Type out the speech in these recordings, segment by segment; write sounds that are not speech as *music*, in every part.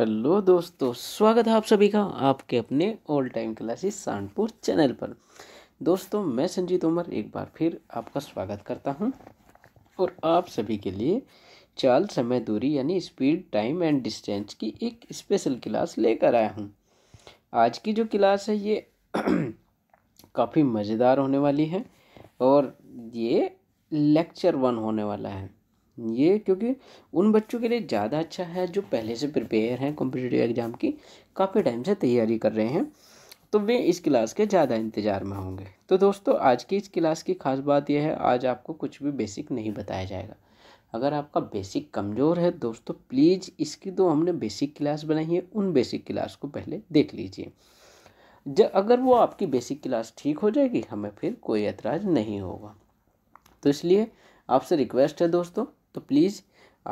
hello दोस्तों स्वागत है आप सभी का आपके अपने ऑल टाइम क्लासेस सानपुर चैनल पर दोस्तों मैं संजीत उमर एक बार फिर आपका स्वागत करता हूं और आप सभी के लिए चाल समय दूरी यानी स्पीड टाइम एंड डिस्टेंस की एक स्पेशल क्लास लेकर आया हूं आज की जो क्लास है ये *clears throat* काफ़ी मज़ेदार होने वाली है और ये लेक्चर वन होने वाला है ये क्योंकि उन बच्चों के लिए ज़्यादा अच्छा है जो पहले से प्रिपेयर हैं कॉम्पिटेटिव एग्ज़ाम की काफ़ी टाइम से तैयारी कर रहे हैं तो वे इस क्लास के ज़्यादा इंतज़ार में होंगे तो दोस्तों आज की इस क्लास की खास बात यह है आज आपको कुछ भी बेसिक नहीं बताया जाएगा अगर आपका बेसिक कमज़ोर है दोस्तों प्लीज़ इसकी तो हमने बेसिक क्लास बनाई है उन बेसिक क्लास को पहले देख लीजिए जब अगर वो आपकी बेसिक क्लास ठीक हो जाएगी हमें फिर कोई एतराज़ नहीं होगा तो इसलिए आपसे रिक्वेस्ट है दोस्तों तो प्लीज़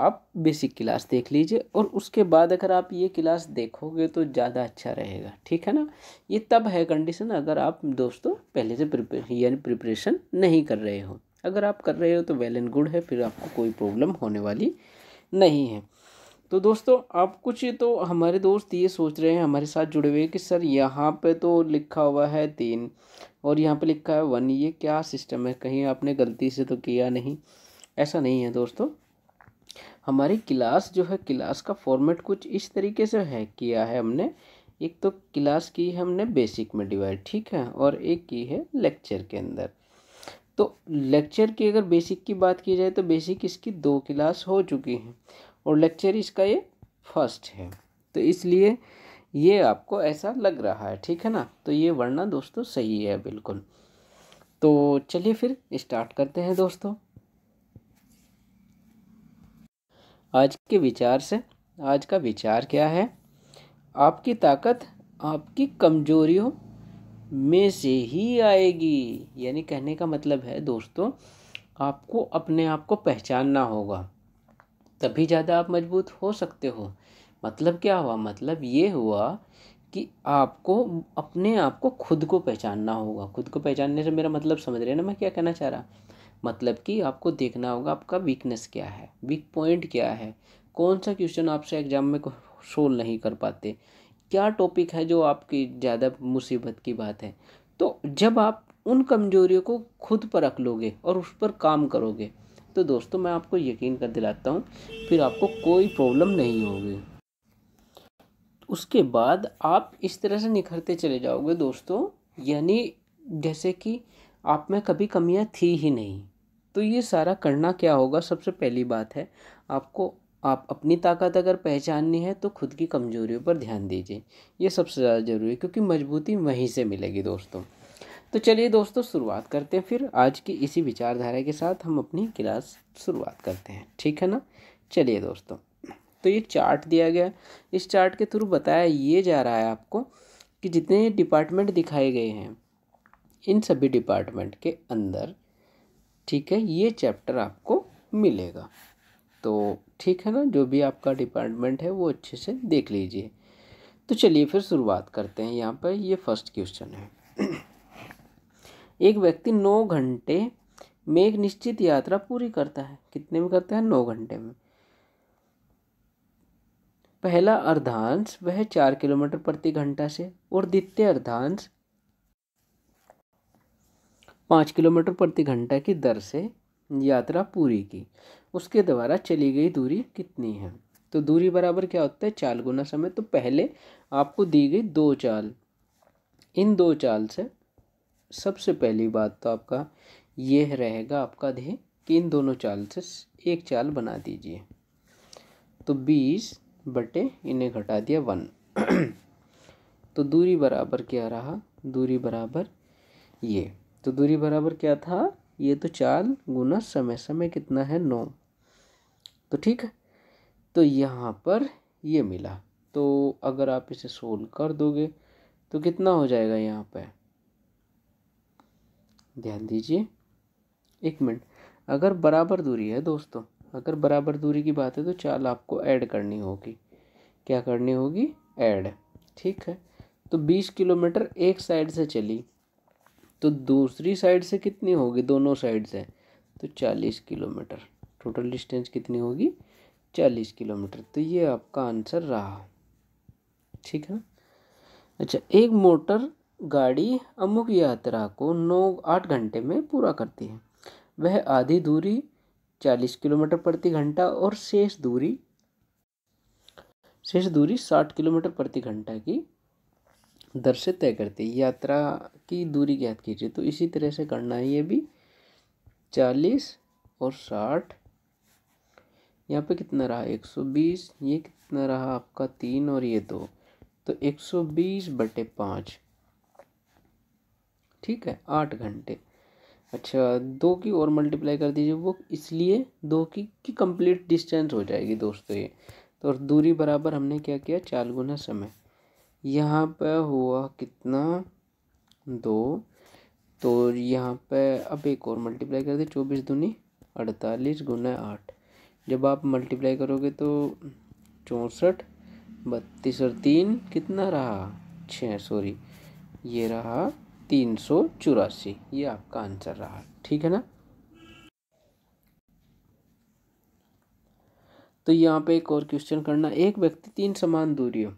आप बेसिक क्लास देख लीजिए और उसके बाद अगर आप ये क्लास देखोगे तो ज़्यादा अच्छा रहेगा ठीक है ना ये तब है कंडीशन अगर आप दोस्तों पहले से प्रिपे यानी प्रिपरेशन नहीं कर रहे हो अगर आप कर रहे हो तो वेल एंड गुड है फिर आपको कोई प्रॉब्लम होने वाली नहीं है तो दोस्तों आप कुछ तो हमारे दोस्त ये सोच रहे हैं हमारे साथ जुड़े हुए कि सर यहाँ पर तो लिखा हुआ है तीन और यहाँ पर लिखा है वन ये क्या सिस्टम है कहीं आपने गलती से तो किया नहीं ऐसा नहीं है दोस्तों हमारी क्लास जो है क्लास का फॉर्मेट कुछ इस तरीके से है किया है हमने एक तो क्लास की हमने बेसिक में डिवाइड ठीक है और एक की है लेक्चर के अंदर तो लेक्चर की अगर बेसिक की बात की जाए तो बेसिक इसकी दो क्लास हो चुकी हैं और लेक्चर इसका ये फर्स्ट है तो इसलिए ये आपको ऐसा लग रहा है ठीक है ना तो ये वरना दोस्तों सही है बिल्कुल तो चलिए फिर स्टार्ट करते हैं दोस्तों आज के विचार से आज का विचार क्या है आपकी ताकत आपकी कमजोरियों में से ही आएगी यानी कहने का मतलब है दोस्तों आपको अपने आप को पहचानना होगा तभी ज़्यादा आप मजबूत हो सकते हो मतलब क्या हुआ मतलब ये हुआ कि आपको अपने आप को खुद को पहचानना होगा खुद को पहचानने से मेरा मतलब समझ रहे हैं ना मैं क्या कहना चाह रहा मतलब कि आपको देखना होगा आपका वीकनेस क्या है वीक पॉइंट क्या है कौन सा क्वेश्चन आपसे एग्जाम में सोल्व नहीं कर पाते क्या टॉपिक है जो आपकी ज़्यादा मुसीबत की बात है तो जब आप उन कमजोरियों को खुद पर रख लोगे और उस पर काम करोगे तो दोस्तों मैं आपको यकीन कर दिलाता हूँ फिर आपको कोई प्रॉब्लम नहीं होगी उसके बाद आप इस तरह से निखरते चले जाओगे दोस्तों यानी जैसे कि आप में कभी कमियाँ थी ही नहीं तो ये सारा करना क्या होगा सबसे पहली बात है आपको आप अपनी ताकत अगर पहचाननी है तो खुद की कमज़ोरियों पर ध्यान दीजिए ये सबसे ज़्यादा ज़रूरी है क्योंकि मजबूती वहीं से मिलेगी दोस्तों तो चलिए दोस्तों शुरुआत करते हैं फिर आज की इसी विचारधारा के साथ हम अपनी क्लास शुरुआत करते हैं ठीक है ना चलिए दोस्तों तो ये चार्ट दिया गया इस चार्ट के थ्रू बताया ये जा रहा है आपको कि जितने डिपार्टमेंट दिखाए गए हैं इन सभी डिपार्टमेंट के अंदर ठीक है ये चैप्टर आपको मिलेगा तो ठीक है ना जो भी आपका डिपार्टमेंट है वो अच्छे से देख लीजिए तो चलिए फिर शुरुआत करते हैं यहाँ पर ये फर्स्ट क्वेश्चन है एक व्यक्ति नौ घंटे में एक निश्चित यात्रा पूरी करता है कितने में करता है नौ घंटे में पहला अर्धांश वह चार किलोमीटर प्रति घंटा से और द्वितीय अर्धांश पाँच किलोमीटर प्रति घंटा की दर से यात्रा पूरी की उसके द्वारा चली गई दूरी कितनी है तो दूरी बराबर क्या होता है चाल गुना समय तो पहले आपको दी गई दो चाल इन दो चाल से सबसे पहली बात तो आपका यह रहेगा आपका ध्येय कि इन दोनों चाल से एक चाल बना दीजिए तो बीस बटे इन्हें घटा दिया वन *clears throat* तो दूरी बराबर क्या रहा दूरी बराबर ये तो दूरी बराबर क्या था ये तो चाल गुना समय समय कितना है नौ तो ठीक है तो यहाँ पर ये मिला तो अगर आप इसे सोल्व कर दोगे तो कितना हो जाएगा यहाँ पर ध्यान दीजिए एक मिनट अगर बराबर दूरी है दोस्तों अगर बराबर दूरी की बात है तो चाल आपको ऐड करनी होगी क्या करनी होगी ऐड ठीक है तो बीस किलोमीटर एक साइड से चली तो दूसरी साइड से कितनी होगी दोनों साइड से तो चालीस किलोमीटर टोटल डिस्टेंस कितनी होगी चालीस किलोमीटर तो ये आपका आंसर रहा ठीक है अच्छा एक मोटर गाड़ी अमुक यात्रा को नौ आठ घंटे में पूरा करती है वह आधी दूरी चालीस किलोमीटर प्रति घंटा और शेष दूरी शेष दूरी साठ किलोमीटर प्रति घंटा की दर से तय करती है यात्रा की दूरी ज्ञात कीजिए तो इसी तरह से करना है ये भी चालीस और साठ यहाँ पे कितना रहा एक सौ बीस ये कितना रहा आपका तीन और ये दो तो एक सौ बीस बटे पाँच ठीक है आठ घंटे अच्छा दो की और मल्टीप्लाई कर दीजिए वो इसलिए दो की कि कंप्लीट डिस्टेंस हो जाएगी दोस्तों ये तो और दूरी बराबर हमने क्या किया चार गुना समय यहाँ पे हुआ कितना दो तो यहाँ पे अब एक और मल्टीप्लाई कर दे चौबीस दूनी अड़तालीस गुना आठ जब आप मल्टीप्लाई करोगे तो चौंसठ बत्तीस और तीन कितना रहा छः सॉरी ये रहा तीन सौ चौरासी ये आपका आंसर रहा ठीक है ना तो यहाँ पे एक और क्वेश्चन करना एक व्यक्ति तीन समान दूरियों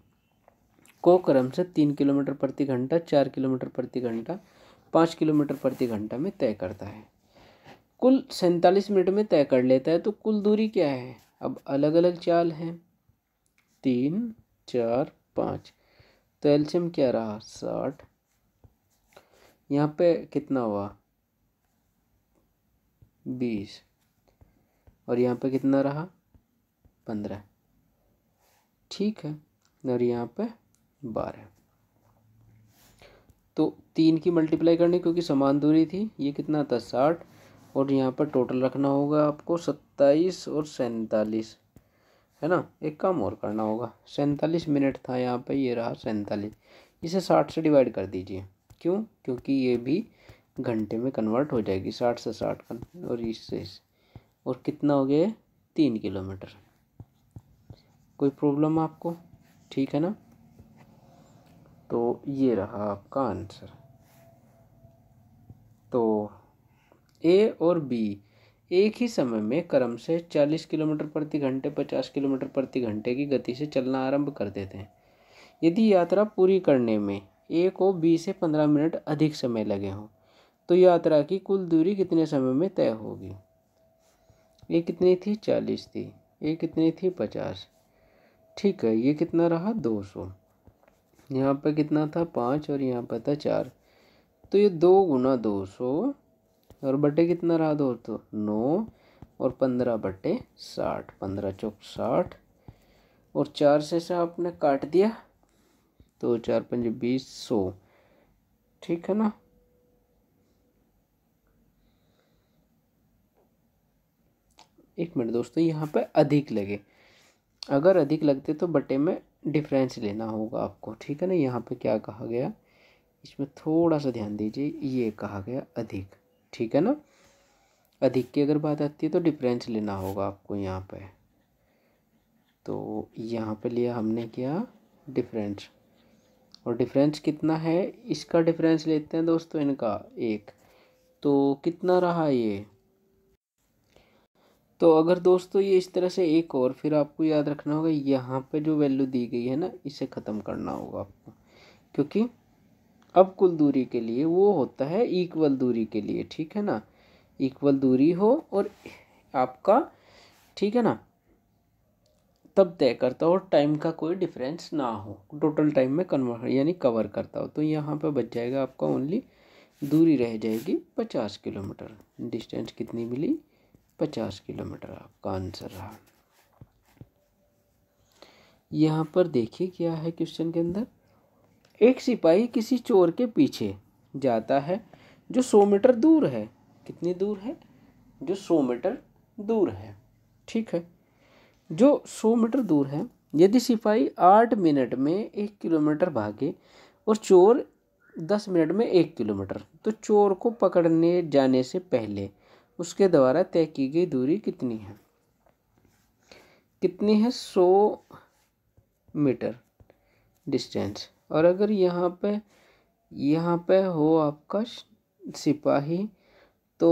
को क्रम से तीन किलोमीटर प्रति घंटा चार किलोमीटर प्रति घंटा पाँच किलोमीटर प्रति घंटा में तय करता है कुल सैंतालीस मिनट में तय कर लेता है तो कुल दूरी क्या है अब अलग अलग चाल हैं तीन चार पाँच तो एल्शियम क्या रहा साठ यहाँ पे कितना हुआ बीस और यहाँ पे कितना रहा पंद्रह ठीक है और यहाँ पे बारह तो तीन की मल्टीप्लाई करनी क्योंकि समान दूरी थी ये कितना था साठ और यहाँ पर टोटल रखना होगा आपको सत्ताईस और सैंतालीस है ना एक काम और करना होगा सैंतालीस मिनट था यहाँ पर ये रहा सैंतालीस इसे साठ से डिवाइड कर दीजिए क्यों क्योंकि ये भी घंटे में कन्वर्ट हो जाएगी साठ से साठ और इससे और कितना हो गया तीन किलोमीटर कोई प्रॉब्लम आपको ठीक है ना तो ये रहा आपका आंसर तो ए और बी एक ही समय में क्रम से 40 किलोमीटर प्रति घंटे 50 किलोमीटर प्रति घंटे की गति से चलना आरंभ कर देते हैं यदि यात्रा पूरी करने में ए को बी से 15 मिनट अधिक समय लगे हों तो यात्रा की कुल दूरी कितने समय में तय होगी ये कितनी थी चालीस थी ये कितनी थी पचास ठीक है ये कितना रहा दो सौ यहाँ पर कितना था पाँच और यहाँ पर था चार तो ये दो गुना दो सौ और बटे कितना रहा तो नौ और पंद्रह बटे साठ पंद्रह चौक साठ और चार से से आपने काट दिया तो चार पंज बीस सौ ठीक है ना एक मिनट दोस्तों यहाँ पर अधिक लगे अगर अधिक लगते तो बटे में डिफरेंस लेना होगा आपको ठीक है ना यहाँ पे क्या कहा गया इसमें थोड़ा सा ध्यान दीजिए ये कहा गया अधिक ठीक है ना अधिक की अगर बात आती है तो डिफरेंस लेना होगा आपको यहाँ पे तो यहाँ पे लिया हमने क्या डिफरेंस और डिफरेंस कितना है इसका डिफरेंस लेते हैं दोस्तों इनका एक तो कितना रहा ये तो अगर दोस्तों ये इस तरह से एक और फिर आपको याद रखना होगा यहाँ पे जो वैल्यू दी गई है ना इसे ख़त्म करना होगा आपको क्योंकि अब कुल दूरी के लिए वो होता है इक्वल दूरी के लिए ठीक है ना इक्वल दूरी हो और आपका ठीक है ना तब तय करता हो और टाइम का कोई डिफरेंस ना हो टोटल टाइम में कन्वर्ट यानी कवर करता हो तो यहाँ पर बच जाएगा आपका ओनली दूरी रह जाएगी पचास किलोमीटर डिस्टेंस कितनी मिली पचास किलोमीटर आपका आंसर रहा यहाँ पर देखिए क्या है क्वेश्चन के अंदर एक सिपाही किसी चोर के पीछे जाता है जो सौ मीटर दूर है कितनी दूर है जो सौ मीटर दूर है ठीक है जो सौ मीटर दूर है यदि सिपाही आठ मिनट में एक किलोमीटर भागे और चोर दस मिनट में एक किलोमीटर तो चोर को पकड़ने जाने से पहले उसके द्वारा तय की गई दूरी कितनी है कितनी है सौ मीटर डिस्टेंस और अगर यहाँ पे यहाँ पे हो आपका सिपाही तो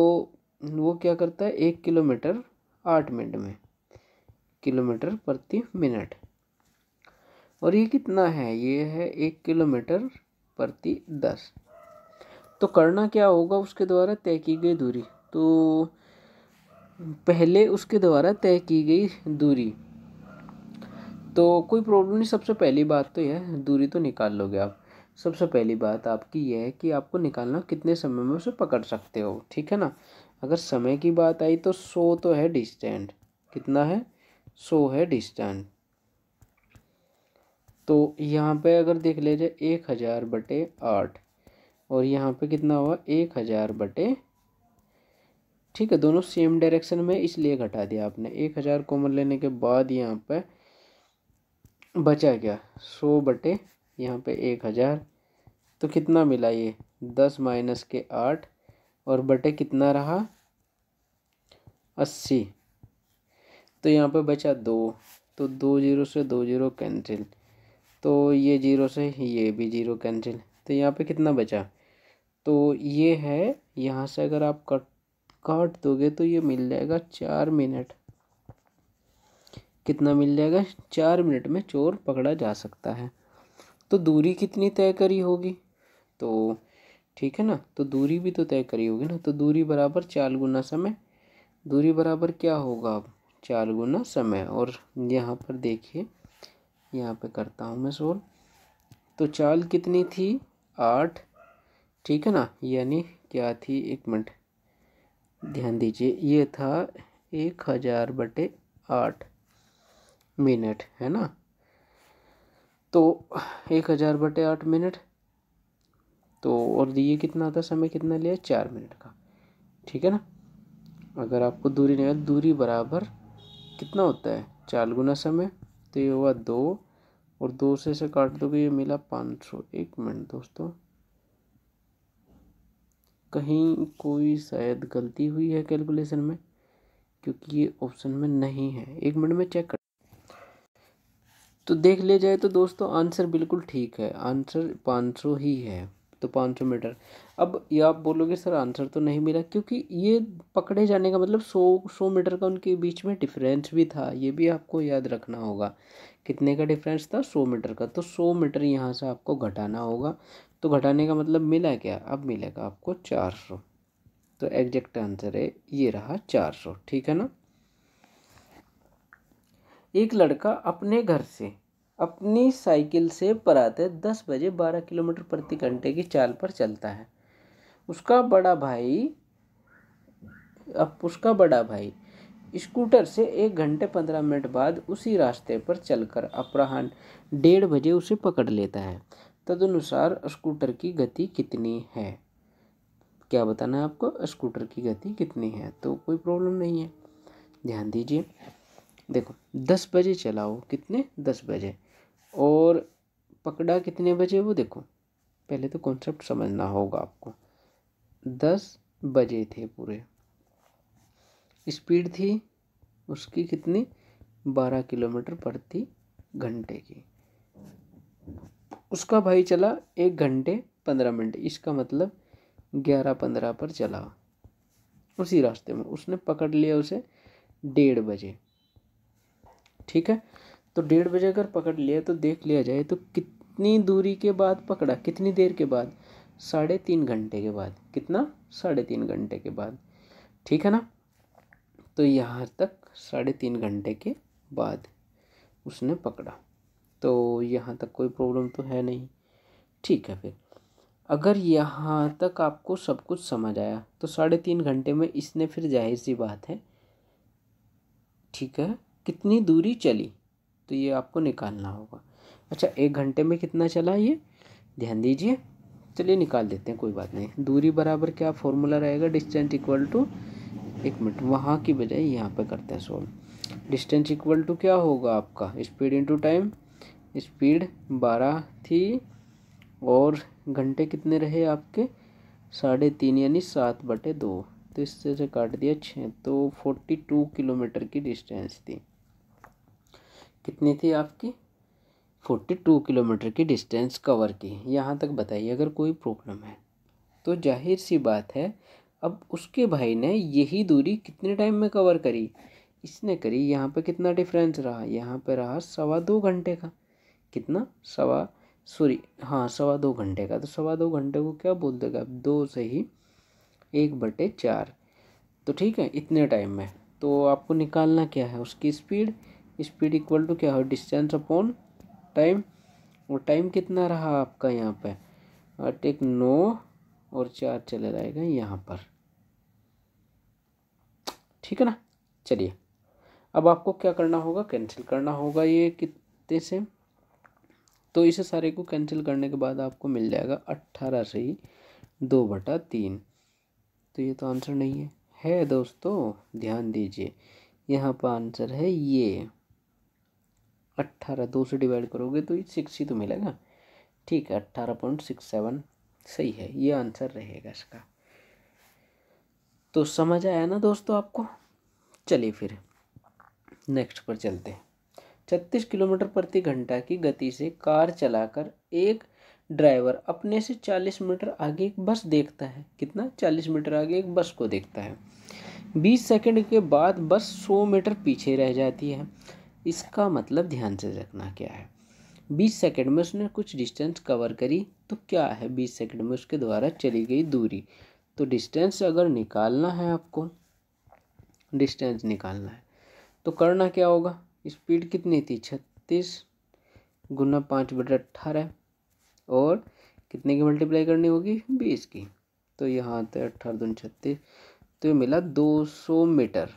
वो क्या करता है एक किलोमीटर आठ मिनट में किलोमीटर प्रति मिनट और ये कितना है ये है एक किलोमीटर प्रति दस तो करना क्या होगा उसके द्वारा तय की गई दूरी तो पहले उसके द्वारा तय की गई दूरी तो कोई प्रॉब्लम नहीं सबसे पहली बात तो यह दूरी तो निकाल लोगे आप सबसे पहली बात आपकी यह है कि आपको निकालना कितने समय में उसे पकड़ सकते हो ठीक है ना अगर समय की बात आई तो सो तो है डिस्टेंट कितना है सो है डिस्टेंट तो यहाँ पे अगर देख लीजिए एक हज़ार बटे आठ और यहाँ पे कितना हुआ एक हज़ार बटे ठीक है दोनों सेम डायरेक्शन में इसलिए घटा दिया आपने एक हज़ार कॉमन लेने के बाद यहाँ पे बचा क्या सौ बटे यहाँ पे एक हज़ार तो कितना मिला ये दस माइनस के आठ और बटे कितना रहा अस्सी तो यहाँ पे बचा दो तो दो जीरो से दो जीरो कैंसिल तो ये जीरो से ये भी जीरो कैंसिल तो यहाँ पे कितना बचा तो ये है यहाँ से अगर आप कट काट दोगे तो ये मिल जाएगा चार मिनट कितना मिल जाएगा चार मिनट में चोर पकड़ा जा सकता है तो दूरी कितनी तय करी होगी तो ठीक है ना तो दूरी भी तो तय करी होगी ना तो दूरी बराबर चार गुना समय दूरी बराबर क्या होगा अब चार गुना समय और यहाँ पर देखिए यहाँ पे करता हूँ मैं सोल तो चाल कितनी थी आठ ठीक है ना यानी क्या थी एक मिनट ध्यान दीजिए ये था एक हज़ार बटे आठ मिनट है ना तो एक हज़ार बटे आठ मिनट तो और ये कितना था समय कितना लिया चार मिनट का ठीक है ना अगर आपको दूरी नहीं दूरी बराबर कितना होता है चार गुना समय तो ये हुआ दो और दो से से काट दोगे ये मिला पाँच सौ एक मिनट दोस्तों कहीं कोई शायद गलती हुई है कैलकुलेशन में क्योंकि ये ऑप्शन में नहीं है एक मिनट में चेक कर तो देख लिया जाए तो दोस्तों आंसर बिल्कुल ठीक है आंसर पाँच सौ ही है तो पाँच सौ मीटर अब ये आप बोलोगे सर आंसर तो नहीं मिला क्योंकि ये पकड़े जाने का मतलब सौ सौ मीटर का उनके बीच में डिफरेंस भी था ये भी आपको याद रखना होगा कितने का डिफरेंस था सौ मीटर का तो सौ मीटर यहाँ से आपको घटाना होगा तो घटाने का मतलब मिला क्या अब मिलेगा आपको चार सौ तो एग्जैक्ट आंसर है ये रहा चार सौ ठीक है ना एक लड़का अपने घर से अपनी साइकिल से पराते दस बजे बारह किलोमीटर प्रति घंटे की चाल पर चलता है उसका बड़ा भाई अब उसका बड़ा भाई स्कूटर से एक घंटे पंद्रह मिनट बाद उसी रास्ते पर चलकर अपराहन डेढ़ बजे उसे पकड़ लेता है तदनुसार स्कूटर की गति कितनी है क्या बताना है आपको स्कूटर की गति कितनी है तो कोई प्रॉब्लम नहीं है ध्यान दीजिए देखो दस बजे चलाओ कितने दस बजे और पकड़ा कितने बजे वो देखो पहले तो कॉन्सेप्ट समझना होगा आपको दस बजे थे पूरे स्पीड थी उसकी कितनी बारह किलोमीटर प्रति घंटे की उसका भाई चला एक घंटे पंद्रह मिनट इसका मतलब ग्यारह पंद्रह पर चला उसी रास्ते में उसने पकड़ लिया उसे डेढ़ बजे ठीक है तो डेढ़ बजे अगर पकड़ लिया तो देख लिया जाए तो कितनी दूरी के बाद पकड़ा कितनी देर के बाद साढ़े तीन घंटे के बाद कितना साढ़े तीन घंटे के बाद ठीक है ना तो यहाँ तक साढ़े तीन घंटे के बाद उसने पकड़ा तो यहाँ तक कोई प्रॉब्लम तो है नहीं ठीक है फिर अगर यहाँ तक आपको सब कुछ समझ आया तो साढ़े तीन घंटे में इसने फिर जाहिर सी बात है ठीक है कितनी दूरी चली तो ये आपको निकालना होगा अच्छा एक घंटे में कितना चला ये ध्यान दीजिए चलिए निकाल देते हैं कोई बात नहीं दूरी बराबर क्या फॉर्मूला रहेगा डिस्टेंस इक्वल टू एक मिनट वहाँ की बजाय यहाँ पर करते हैं सोल्व डिस्टेंस इक्वल टू क्या होगा आपका स्पीड इंटू टाइम स्पीड बारह थी और घंटे कितने रहे आपके साढ़े तीन यानी सात बटे दो तो इससे से काट दिया छः तो फोर्टी टू किलोमीटर की डिस्टेंस थी कितनी थी आपकी फोर्टी टू किलोमीटर की डिस्टेंस कवर की यहाँ तक बताइए अगर कोई प्रॉब्लम है तो जाहिर सी बात है अब उसके भाई ने यही दूरी कितने टाइम में कवर करी इसने करी यहाँ पर कितना डिफरेंस रहा यहाँ पर रहा सवा दो घंटे का कितना सवा सॉरी हाँ सवा दो घंटे का तो सवा दो घंटे को क्या बोल देगा दो से ही एक बटे चार तो ठीक है इतने टाइम में तो आपको निकालना क्या है उसकी स्पीड स्पीड इक्वल टू क्या हो डिस्टेंस अपॉन टाइम और टाइम कितना रहा आपका यहाँ पे अट एक नौ और चार चले जाएगा यहाँ पर ठीक है ना चलिए अब आपको क्या करना होगा कैंसिल करना होगा ये कितने से तो इसे सारे को कैंसिल करने के बाद आपको मिल जाएगा अट्ठारह से ही दो बटा तीन तो ये तो आंसर नहीं है है दोस्तों ध्यान दीजिए यहाँ पर आंसर है ये अट्ठारह दो से डिवाइड करोगे तो ये सिक्स ही तो मिलेगा ठीक है अट्ठारह पॉइंट सिक्स सेवन सही है ये आंसर रहेगा इसका तो समझ आया ना दोस्तों आपको चलिए फिर नेक्स्ट पर चलते हैं छत्तीस किलोमीटर प्रति घंटा की गति से कार चलाकर एक ड्राइवर अपने से चालीस मीटर आगे एक बस देखता है कितना चालीस मीटर आगे एक बस को देखता है बीस सेकंड के बाद बस सौ मीटर पीछे रह जाती है इसका मतलब ध्यान से रखना क्या है बीस सेकंड में उसने कुछ डिस्टेंस कवर करी तो क्या है बीस सेकंड में उसके द्वारा चली गई दूरी तो डिस्टेंस अगर निकालना है आपको डिस्टेंस निकालना है तो करना क्या होगा स्पीड कितनी थी छत्तीस गुना पाँच बटे अट्ठारह और कितने की मल्टीप्लाई करनी होगी बीस की तो यहाँ आते अट्ठारह दून छत्तीस तो ये मिला दो सौ मीटर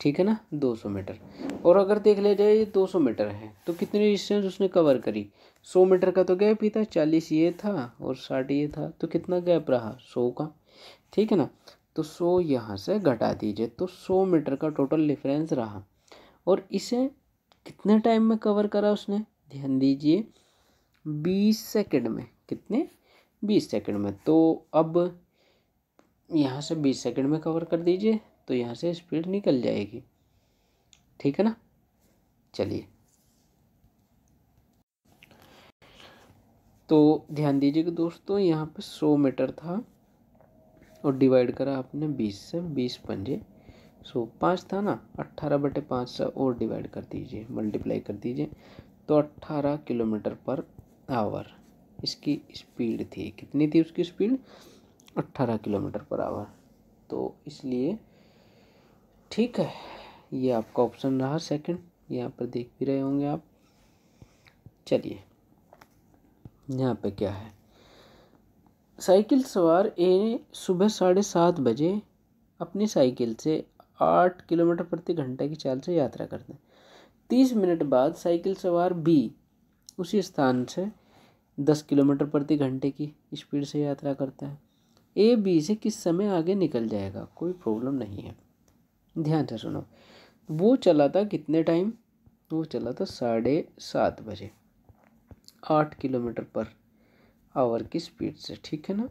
ठीक है ना दो सौ मीटर और अगर देख लिया जाए ये सौ मीटर है तो कितनी डिस्टेंस उसने कवर करी सौ मीटर का तो गैप ही था चालीस ये था और साठ ये था तो कितना गैप रहा सौ का ठीक है ना तो सौ यहाँ से घटा दीजिए तो सौ मीटर का टोटल डिफरेंस रहा और इसे कितने टाइम में कवर करा उसने ध्यान दीजिए बीस सेकंड में कितने बीस सेकंड में तो अब यहाँ से बीस सेकंड में कवर कर दीजिए तो यहाँ से स्पीड निकल जाएगी ठीक है ना चलिए तो ध्यान दीजिए कि दोस्तों यहाँ पे सौ मीटर था और डिवाइड करा आपने बीस से बीस पंजे सो पाँच था ना अट्ठारह बटे पाँच से और डिवाइड कर दीजिए मल्टीप्लाई कर दीजिए तो अट्ठारह किलोमीटर पर आवर इसकी स्पीड थी कितनी थी उसकी स्पीड अट्ठारह किलोमीटर पर आवर तो इसलिए ठीक है ये आपका ऑप्शन रहा सेकंड यहाँ पर देख भी रहे होंगे आप चलिए यहाँ पे क्या है साइकिल सवार ए सुबह साढ़े सात बजे अपनी साइकिल से आठ किलोमीटर प्रति घंटे की चाल से यात्रा करते हैं तीस मिनट बाद साइकिल सवार बी उसी स्थान से दस किलोमीटर प्रति घंटे की स्पीड से यात्रा करता है ए बी से किस समय आगे निकल जाएगा कोई प्रॉब्लम नहीं है ध्यान से सुनो वो चला था कितने टाइम वो चला था साढ़े सात बजे आठ किलोमीटर पर आवर की स्पीड से ठीक है ना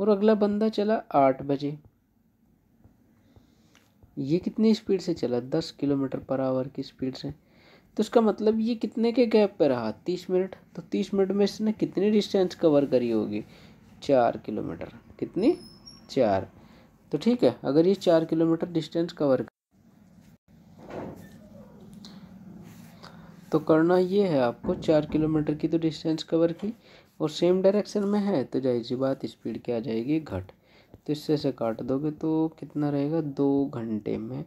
और अगला बंदा चला आठ बजे ये कितनी स्पीड से चला दस किलोमीटर पर आवर की स्पीड से तो इसका मतलब ये कितने के गैप पर रहा तीस मिनट तो तीस मिनट में इसने कितनी डिस्टेंस कवर करी होगी चार किलोमीटर कितनी चार तो ठीक है अगर ये चार किलोमीटर डिस्टेंस कवर तो करना ये है आपको चार किलोमीटर की तो डिस्टेंस कवर की और सेम डायरेक्शन में है तो जाहिर सी बात स्पीड क्या आ जाएगी घट तो इससे से काट दोगे तो कितना रहेगा दो घंटे में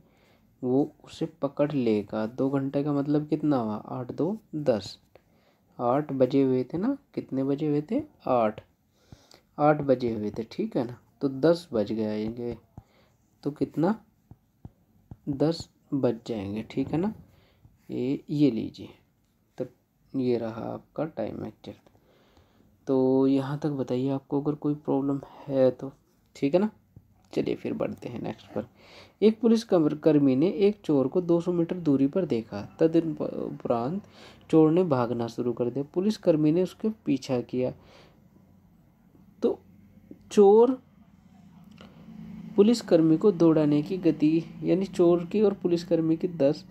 वो उसे पकड़ लेगा दो घंटे का मतलब कितना हुआ आठ दो दस आठ बजे हुए थे ना कितने बजे हुए थे आठ आठ बजे हुए थे ठीक है ना तो दस बज गएंगे तो कितना दस बज जाएंगे ठीक है ना ये ये लीजिए तो ये रहा आपका टाइम एक्चुअल तो यहाँ तक बताइए आपको अगर कोई प्रॉब्लम है तो ठीक है ना चलिए फिर बढ़ते हैं नेक्स्ट पर एक पुलिस कर्मी ने एक चोर को 200 मीटर दूरी पर देखा तद उपरांत चोर ने भागना शुरू कर दिया पुलिस कर्मी ने उसके पीछा किया तो चोर पुलिस कर्मी को दौड़ाने की गति यानी चोर की और पुलिस कर्मी की दस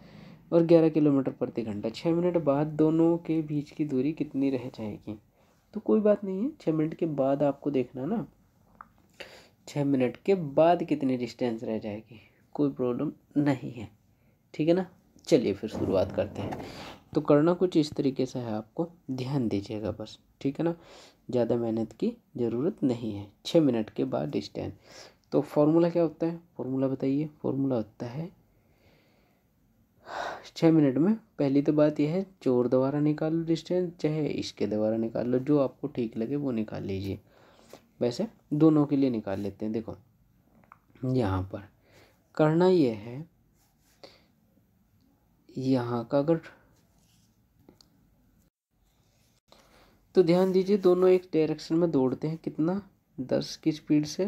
और ग्यारह किलोमीटर प्रति घंटा छः मिनट बाद दोनों के बीच की दूरी कितनी रह जाएगी तो कोई बात नहीं है छः मिनट के बाद आपको देखना ना छः मिनट के बाद कितनी डिस्टेंस रह जाएगी कोई प्रॉब्लम नहीं है ठीक है ना चलिए फिर शुरुआत करते हैं तो करना कुछ इस तरीके से है आपको ध्यान दीजिएगा बस ठीक है ना ज़्यादा मेहनत की ज़रूरत नहीं है छः मिनट के बाद डिस्टेंस तो फॉर्मूला क्या होता है फॉर्मूला बताइए फॉर्मूला होता है छः मिनट में पहली तो बात यह है चोर द्वारा निकाल लो डिस्टेंस चाहे इसके द्वारा निकाल लो जो आपको ठीक लगे वो निकाल लीजिए वैसे दोनों के लिए निकाल लेते हैं देखो यहाँ पर करना यह है यहाँ का अगर तो ध्यान दीजिए दोनों एक डायरेक्शन में दौड़ते हैं कितना दस की स्पीड से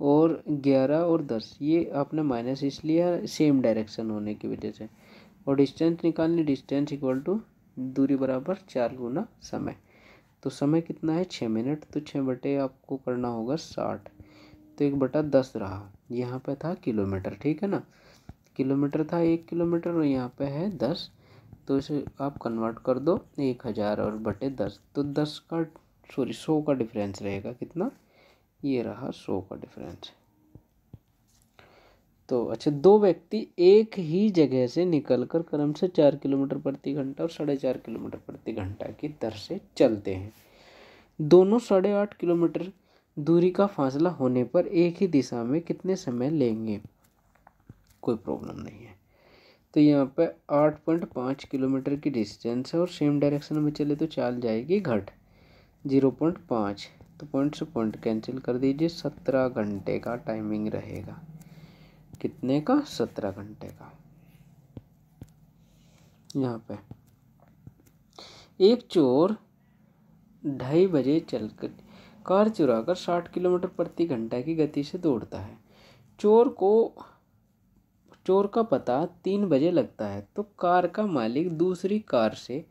और ग्यारह और दस ये आपने माइनस इसलिए सेम डायरेक्शन होने की वजह से और डिस्टेंस निकालनी डिस्टेंस इक्वल टू दूरी बराबर चार गुना समय तो समय कितना है छः मिनट तो छः बटे आपको करना होगा साठ तो एक बटा दस रहा यहाँ पे था किलोमीटर ठीक है ना किलोमीटर था एक किलोमीटर और यहाँ पे है दस तो इसे आप कन्वर्ट कर दो एक हज़ार और बटे दस तो दस का सॉरी सौ का डिफरेंस रहेगा कितना ये रहा सो का डिफरेंस तो अच्छा दो व्यक्ति एक ही जगह से निकलकर क्रम से चार किलोमीटर प्रति घंटा और साढ़े चार किलोमीटर प्रति घंटा की दर से चलते हैं दोनों साढ़े आठ किलोमीटर दूरी का फासला होने पर एक ही दिशा में कितने समय लेंगे कोई प्रॉब्लम नहीं है तो यहाँ पे आठ पॉइंट पाँच किलोमीटर की डिस्टेंस है और सेम डायरेक्शन में चले तो चाल जाएगी घट जीरो पॉइंट पाँच तो पॉइंट से पॉइंट कैंसिल कर दीजिए सत्रह घंटे का टाइमिंग रहेगा कितने का सत्रह घंटे का यहाँ पे एक चोर ढाई बजे चलकर कार चुरा कर साठ किलोमीटर प्रति घंटा की गति से दौड़ता है चोर को चोर का पता तीन बजे लगता है तो कार का मालिक दूसरी कार से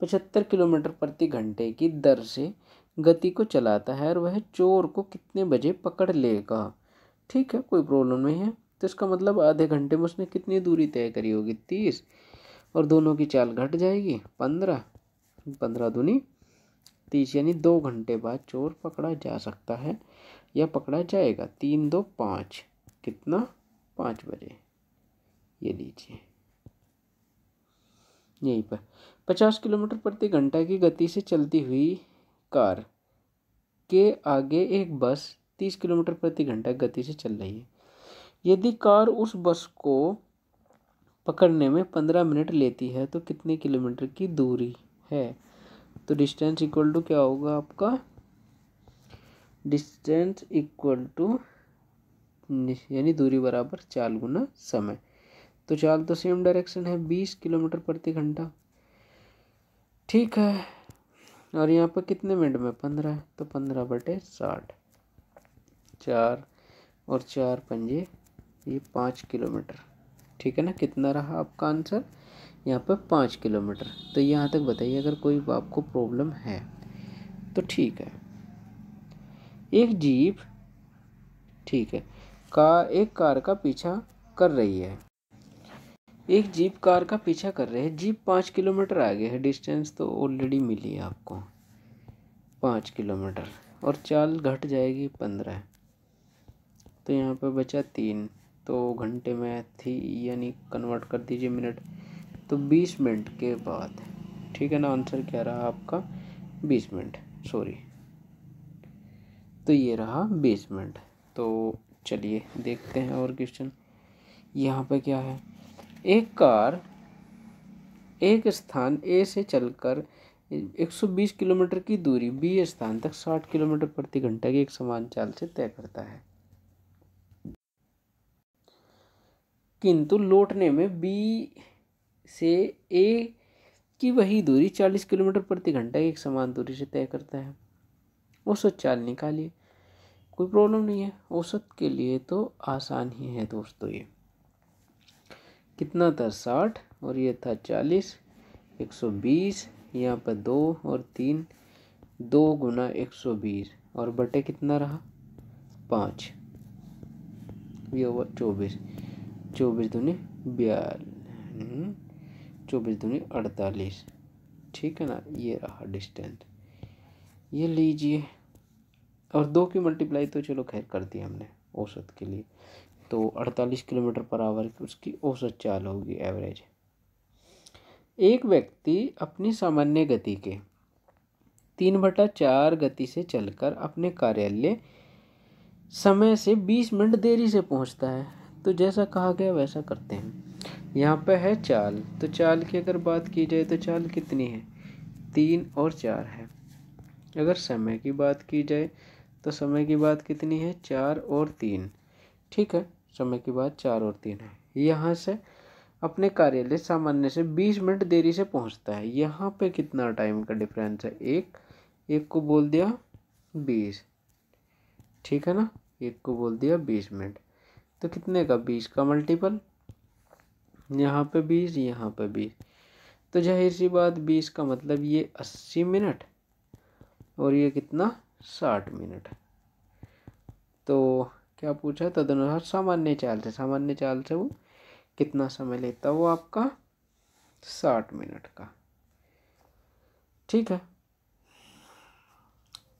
पचहत्तर किलोमीटर प्रति घंटे की दर से गति को चलाता है और वह चोर को कितने बजे पकड़ लेगा ठीक है कोई प्रॉब्लम नहीं है तो इसका मतलब आधे घंटे में उसने कितनी दूरी तय करी होगी तीस और दोनों की चाल घट जाएगी पंद्रह पंद्रह दूनी तीस यानी दो घंटे बाद चोर पकड़ा जा सकता है या पकड़ा जाएगा तीन दो पाँच कितना पाँच बजे ये लीजिए यहीं पर पचास किलोमीटर प्रति घंटा की गति से चलती हुई कार के आगे एक बस तीस किलोमीटर प्रति घंटा गति से चल रही है यदि कार उस बस को पकड़ने में पंद्रह मिनट लेती है तो कितने किलोमीटर की दूरी है तो डिस्टेंस इक्वल टू क्या होगा आपका डिस्टेंस इक्वल टू यानी दूरी बराबर चाल गुना समय तो चाल तो सेम डायरेक्शन है बीस किलोमीटर प्रति घंटा ठीक है और यहाँ पर कितने मिनट में पंद्रह तो पंद्रह बटे साठ चार और चार पंजे ये पाँच किलोमीटर ठीक है ना कितना रहा आपका आंसर यहाँ पर पाँच किलोमीटर तो यहाँ तक बताइए अगर कोई आपको प्रॉब्लम है तो ठीक है एक जीप ठीक है का एक कार का पीछा कर रही है एक जीप कार का पीछा कर रहे हैं जीप पाँच किलोमीटर आगे है डिस्टेंस तो ऑलरेडी मिली है आपको पाँच किलोमीटर और चाल घट जाएगी पंद्रह तो यहाँ पे बचा तीन तो घंटे में थी यानी कन्वर्ट कर दीजिए मिनट तो बीस मिनट के बाद ठीक है ना आंसर क्या रहा आपका बीस मिनट सॉरी तो ये रहा बीस मिनट तो चलिए देखते हैं और क्वेश्चन यहाँ पे क्या है एक कार एक स्थान ए से चलकर 120 किलोमीटर की दूरी बी स्थान तक 60 किलोमीटर प्रति घंटा की एक समान चाल से तय करता है किंतु लौटने में बी से ए की वही दूरी 40 किलोमीटर प्रति घंटा की एक समान दूरी से तय करता है औसत चाल निकालिए कोई प्रॉब्लम नहीं है औसत के लिए तो आसान ही है दोस्तों ये कितना था साठ और ये था चालीस एक सौ बीस यहाँ पर दो और तीन दो गुना एक सौ बीस और बटे कितना रहा पाँच ये हुआ चौबीस चौबीस दूनी बयालीस हम्म, चौबीस दूनी अड़तालीस ठीक है ना ये रहा डिस्टेंस ये लीजिए और दो की मल्टीप्लाई तो चलो खैर कर दी हमने औसत के लिए तो 48 किलोमीटर पर आवर की उसकी औसत चाल होगी एवरेज एक व्यक्ति अपनी सामान्य गति के तीन बटा चार गति से चलकर अपने कार्यालय समय से बीस मिनट देरी से पहुंचता है तो जैसा कहा गया वैसा करते हैं यहाँ पर है चाल तो चाल की अगर बात की जाए तो चाल कितनी है तीन और चार है अगर समय की बात की जाए तो समय की बात कितनी है चार और तीन ठीक है समय की बात चार और तीन है यहाँ से अपने कार्यालय सामान्य से बीस मिनट देरी से पहुँचता है यहाँ पे कितना टाइम का डिफरेंस है एक एक को बोल दिया बीस ठीक है ना एक को बोल दिया बीस मिनट तो कितने का बीस का मल्टीपल यहाँ पे बीस यहाँ पे बीस तो जाहिर सी बात बीस का मतलब ये अस्सी मिनट और ये कितना साठ मिनट तो क्या पूछा है तदनुसार सामान्य चाल से सामान्य चाल से वो कितना समय लेता वो आपका साठ मिनट का ठीक है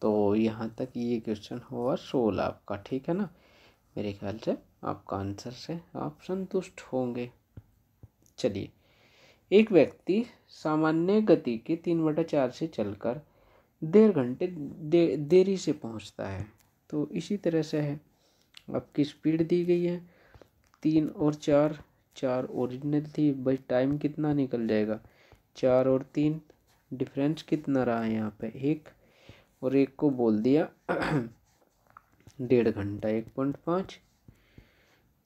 तो यहाँ तक ये क्वेश्चन हुआ सोलह आपका ठीक है ना मेरे ख्याल से आपका आंसर से आप संतुष्ट होंगे चलिए एक व्यक्ति सामान्य गति के तीन बटा चार से चलकर देर घंटे दे, देरी से पहुंचता है तो इसी तरह से है आपकी स्पीड दी गई है तीन और चार चार ओरिजिनल थी भाई टाइम कितना निकल जाएगा चार और तीन डिफरेंस कितना रहा है यहाँ पे एक और एक को बोल दिया *clears throat* डेढ़ घंटा एक पॉइंट पाँच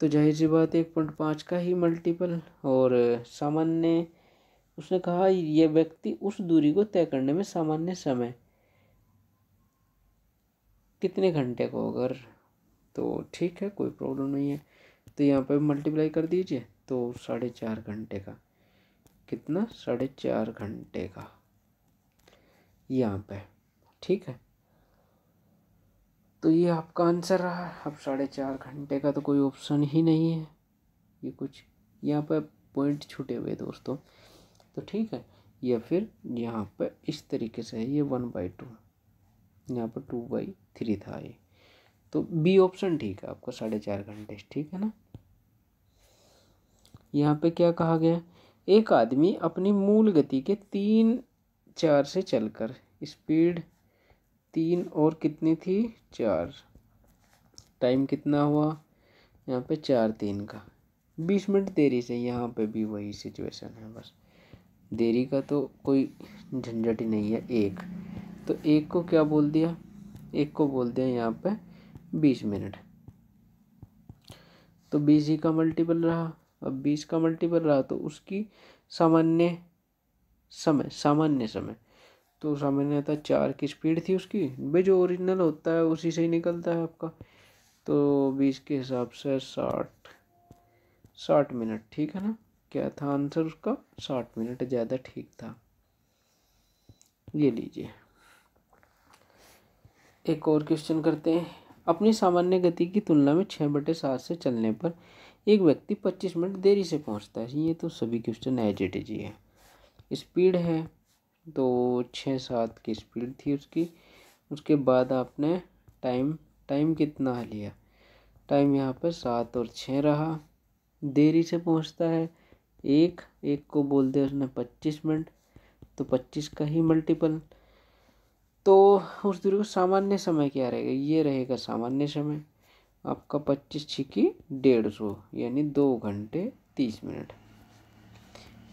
तो जाहिर सी बात एक पॉइंट पाँच का ही मल्टीपल और सामान्य उसने कहा यह व्यक्ति उस दूरी को तय करने में सामान्य समय कितने घंटे को अगर तो ठीक है कोई प्रॉब्लम नहीं है तो यहाँ पर मल्टीप्लाई कर दीजिए तो साढ़े चार घंटे का कितना साढ़े चार घंटे का यहाँ पे ठीक है तो ये आपका आंसर रहा अब साढ़े चार घंटे का तो कोई ऑप्शन ही नहीं है ये कुछ यहाँ पर पॉइंट छूटे हुए दोस्तों तो ठीक है या फिर यहाँ पर इस तरीके से है ये वन बाई टू यहाँ पर टू बाई थ्री था ये तो बी ऑप्शन ठीक है आपका साढ़े चार घंटे ठीक है ना यहाँ पे क्या कहा गया एक आदमी अपनी मूल गति के तीन चार से चलकर स्पीड तीन और कितनी थी चार टाइम कितना हुआ यहाँ पे चार तीन का बीस मिनट देरी से यहाँ पे भी वही सिचुएशन है बस देरी का तो कोई झंझट ही नहीं है एक तो एक को क्या बोल दिया एक को बोल दिया यहाँ पे बीस मिनट तो बीस ही का मल्टीपल रहा अब बीस का मल्टीपल रहा तो उसकी सामान्य समय सामान्य समय तो सामान्यतः चार की स्पीड थी उसकी भाई जो ओरिजिनल होता है उसी से ही निकलता है आपका तो बीस के हिसाब से साठ साठ मिनट ठीक है ना क्या था आंसर उसका साठ मिनट ज़्यादा ठीक था ये लीजिए एक और क्वेश्चन करते हैं अपनी सामान्य गति की तुलना में छः बटे सात से चलने पर एक व्यक्ति पच्चीस मिनट देरी से पहुंचता है ये तो सभी क्वेश्चन एज इट इज ही है स्पीड है तो छः सात की स्पीड थी उसकी उसके बाद आपने टाइम टाइम कितना लिया टाइम यहाँ पर सात और छः रहा देरी से पहुंचता है एक एक को बोल दे उसने पच्चीस मिनट तो पच्चीस का ही मल्टीपल तो उस दूरी को सामान्य समय क्या रहेगा ये रहेगा सामान्य समय आपका पच्चीस छिकी डेढ़ सौ यानी दो घंटे तीस मिनट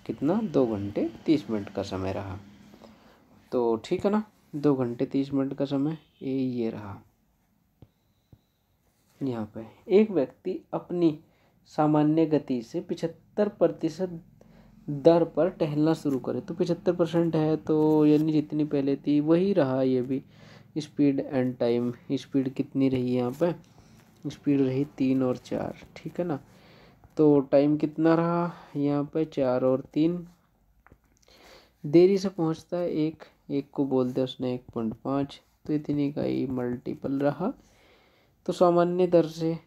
कितना दो घंटे तीस मिनट का समय रहा तो ठीक है ना दो घंटे तीस मिनट का समय ये ये रहा यहाँ पे एक व्यक्ति अपनी सामान्य गति से पिछहत्तर प्रतिशत दर पर टहलना शुरू करें तो पचहत्तर परसेंट है तो यानी जितनी पहले थी वही रहा ये भी स्पीड एंड टाइम स्पीड कितनी रही यहाँ पे स्पीड रही तीन और चार ठीक है ना तो टाइम कितना रहा यहाँ पे चार और तीन देरी से पहुँचता है एक एक को बोल दिया उसने एक पॉइंट पाँच तो इतने का ही मल्टीपल रहा तो सामान्य दर से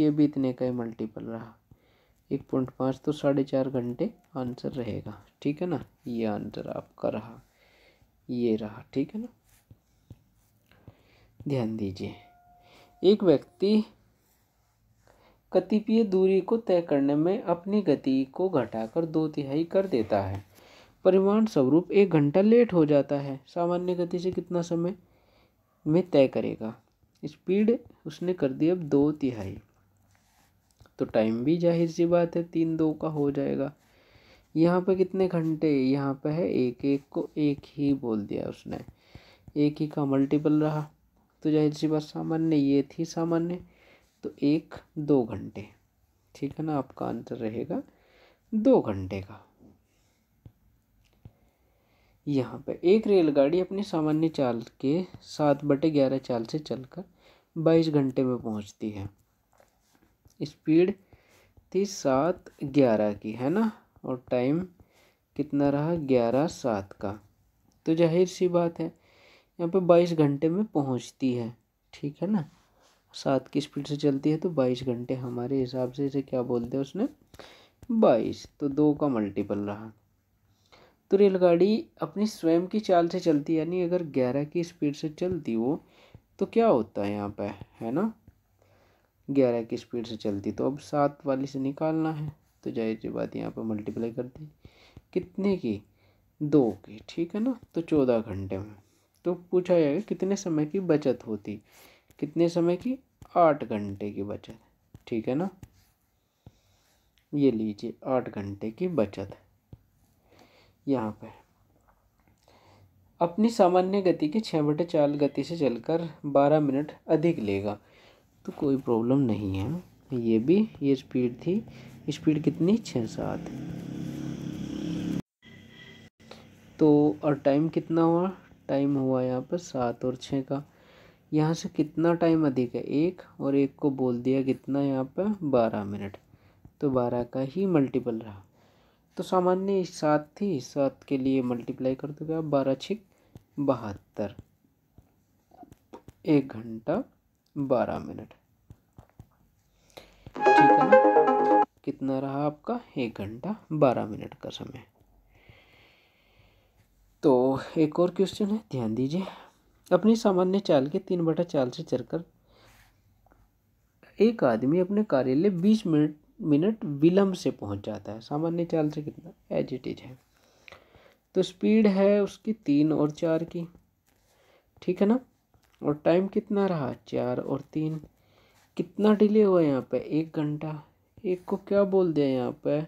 ये भी इतने का ही मल्टीपल रहा एक पॉइंट पाँच तो साढ़े चार घंटे आंसर रहेगा ठीक है ना ये आंसर आपका रहा ये रहा ठीक है ना ध्यान दीजिए एक व्यक्ति कतिपय दूरी को तय करने में अपनी गति को घटाकर दो तिहाई कर देता है परिमाण स्वरूप एक घंटा लेट हो जाता है सामान्य गति से कितना समय में तय करेगा स्पीड उसने कर दी अब दो तिहाई तो टाइम भी जाहिर सी बात है तीन दो का हो जाएगा यहाँ पे कितने घंटे यहाँ पे है एक एक को एक ही बोल दिया उसने एक ही का मल्टीपल रहा तो जाहिर सी बात सामान्य ये थी सामान्य तो एक दो घंटे ठीक है ना आपका आंसर रहेगा दो घंटे का यहाँ पे एक रेलगाड़ी अपनी सामान्य चाल के सात बटे ग्यारह चाल से चलकर बाईस घंटे में पहुँचती है स्पीड थी सात ग्यारह की है ना और टाइम कितना रहा ग्यारह सात का तो जाहिर सी बात है यहाँ पे बाईस घंटे में पहुँचती है ठीक है ना सात की स्पीड से चलती है तो बाईस घंटे हमारे हिसाब से इसे क्या बोलते हैं उसने बाईस तो दो का मल्टीपल रहा तो रेलगाड़ी अपनी स्वयं की चाल से चलती यानी अगर ग्यारह की स्पीड से चलती वो तो क्या होता है यहाँ पे है ना ग्यारह की स्पीड से चलती तो अब सात वाली से निकालना है तो जाहिर सी बात यहाँ पर मल्टीप्लाई कर दी कितने की दो की ठीक है ना तो चौदह घंटे में तो पूछा जाएगा कितने समय की बचत होती कितने समय की आठ घंटे की बचत ठीक है ना ये लीजिए आठ घंटे की बचत यहाँ पर अपनी सामान्य गति के छः बटे चाल गति से चलकर बारह मिनट अधिक लेगा तो कोई प्रॉब्लम नहीं है ये भी ये स्पीड थी स्पीड कितनी छः सात तो और टाइम कितना हुआ टाइम हुआ यहाँ पर सात और छः का यहाँ से कितना टाइम अधिक है एक और एक को बोल दिया कितना यहाँ पर बारह मिनट तो बारह का ही मल्टीपल रहा तो सामान्य सात थी सात के लिए मल्टीप्लाई कर दोगे आप बारह छिक बहत्तर एक घंटा बारह मिनट ठीक है ना कितना रहा आपका एक घंटा बारह मिनट का समय तो एक और क्वेश्चन है ध्यान दीजिए अपनी सामान्य चाल के तीन बटा चाल से चलकर एक आदमी अपने कार्यालय बीस मिनट मिनट विलम्ब से पहुंच जाता है सामान्य चाल से कितना एज इट इज है तो स्पीड है उसकी तीन और चार की ठीक है ना और टाइम कितना रहा चार और तीन कितना डिले हुआ यहाँ पे एक घंटा एक को क्या बोल दिया यहाँ पे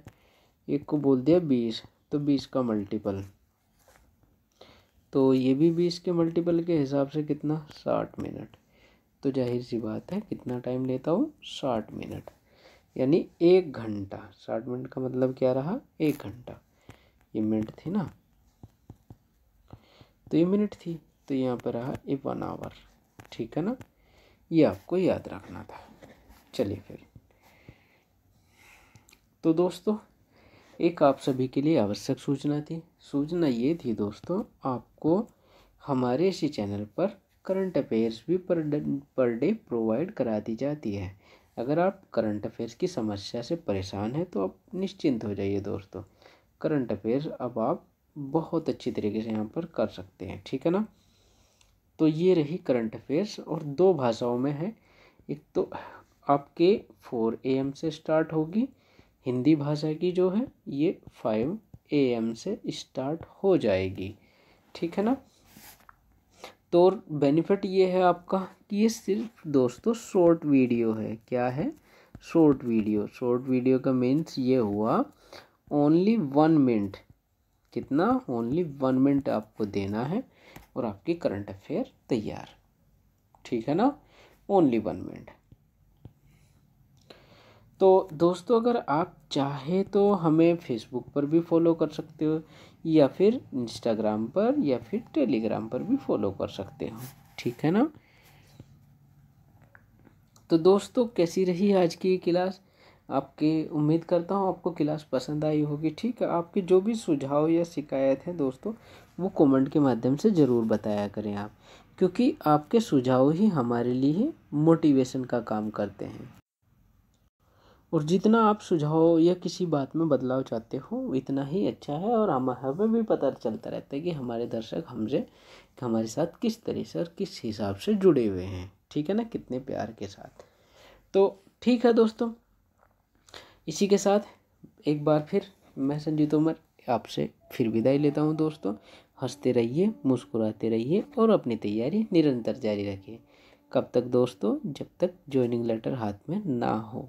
एक को बोल दिया बीस तो बीस का मल्टीपल तो ये भी बीस के मल्टीपल के हिसाब से कितना साठ मिनट तो जाहिर सी बात है कितना टाइम लेता हूँ साठ मिनट यानी एक घंटा साठ मिनट का मतलब क्या रहा एक घंटा ये मिनट थी ना तो ये मिनट थी तो यहाँ पर रहा ए वन आवर ठीक है ना ये आपको याद रखना था चलिए फिर तो दोस्तों एक आप सभी के लिए आवश्यक सूचना थी सूचना ये थी दोस्तों आपको हमारे इसी चैनल पर करंट अफेयर्स भी per day per day provide करा दी जाती है अगर आप करंट अफेयर्स की समस्या से परेशान हैं तो आप निश्चिंत हो जाइए दोस्तों करंट अफेयर्स अब आप बहुत अच्छी तरीके से यहाँ पर कर सकते हैं ठीक है ना तो ये रही करंट अफेयर्स और दो भाषाओं में है एक तो आपके फोर ए एम से स्टार्ट होगी हिंदी भाषा की जो है ये फाइव ए एम से स्टार्ट हो जाएगी ठीक है ना तो बेनिफिट ये है आपका कि ये सिर्फ दोस्तों शॉर्ट वीडियो है क्या है शॉर्ट वीडियो शॉर्ट वीडियो का मीन्स ये हुआ ओनली वन मिनट कितना ओनली वन मिनट आपको देना है और आपकी करंट अफेयर तैयार ठीक है ना ओनली वन मिनट तो दोस्तों अगर आप चाहें तो हमें फेसबुक पर भी फॉलो कर सकते हो या फिर इंस्टाग्राम पर या फिर टेलीग्राम पर भी फॉलो कर सकते हो ठीक है ना तो दोस्तों कैसी रही आज की क्लास आपके उम्मीद करता हूँ आपको क्लास पसंद आई होगी ठीक है आपके जो भी सुझाव या शिकायत हैं दोस्तों वो कमेंट के माध्यम से ज़रूर बताया करें आप क्योंकि आपके सुझाव ही हमारे लिए मोटिवेशन का काम करते हैं और जितना आप सुझाव या किसी बात में बदलाव चाहते हो इतना ही अच्छा है और हम हमें भी पता चलता रहता है कि हमारे दर्शक हमसे हमारे साथ किस तरह से और किस हिसाब से जुड़े हुए हैं ठीक है ना कितने प्यार के साथ तो ठीक है दोस्तों इसी के साथ एक बार फिर मैं संजीत तोमर आपसे फिर विदाई लेता हूँ दोस्तों हंसते रहिए मुस्कुराते रहिए और अपनी तैयारी निरंतर जारी रखिए कब तक दोस्तों जब तक ज्वाइनिंग लेटर हाथ में ना हो